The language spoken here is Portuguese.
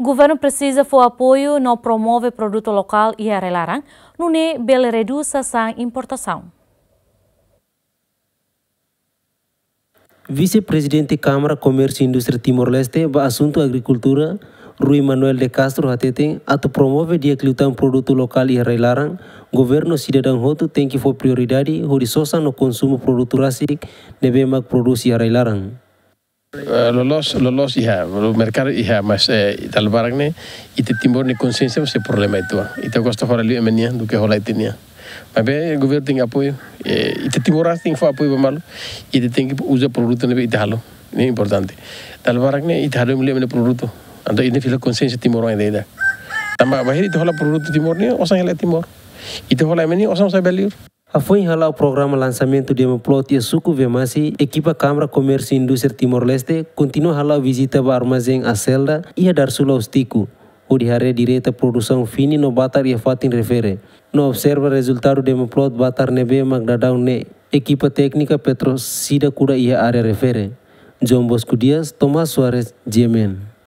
O governo precisa de apoio no promove produto local e arelarang, no ne bele reduz a importação. Vice-presidente Câmara Comércio e Indústria Timor-Leste para assunto agricultura, Rui Manuel de Castro Hatete, ato promove dia um produto local e arelarang, governo cidadão roto tem que for prioridade, horizontal no consumo produto rasic, produz e arelarang. lolos lolos iha lo mercado iha mas tal barangne ite timbor ni konsensia se problema itu ite gosto fora li emenia do que rola ite nia mas be governo tem apoio ite timbor tem fo apoio mal ite tem que usa produto ne ite halo ni importante tal barangne ite halo mulia mene produto anto ite fila konsensia timbor ne ida tamba bahiri ite hola produto timbor ni osang hela timbor ite hola emenia osang sa belir Foi halau program programa lançamento de Maplot e Vemasi, equipa Kamera Komersi e Timor-Leste kontinu halau visita para armazém a ia dar sulau stiku. Udi O de direta fini no Batar ia Fatin refere. No observa resultaru de Maplot Batar Nebe Magdadão Ne, equipa teknika Petro Sida Kuda ia a refere. John Bosco Dias, Tomás Soares, Yemen.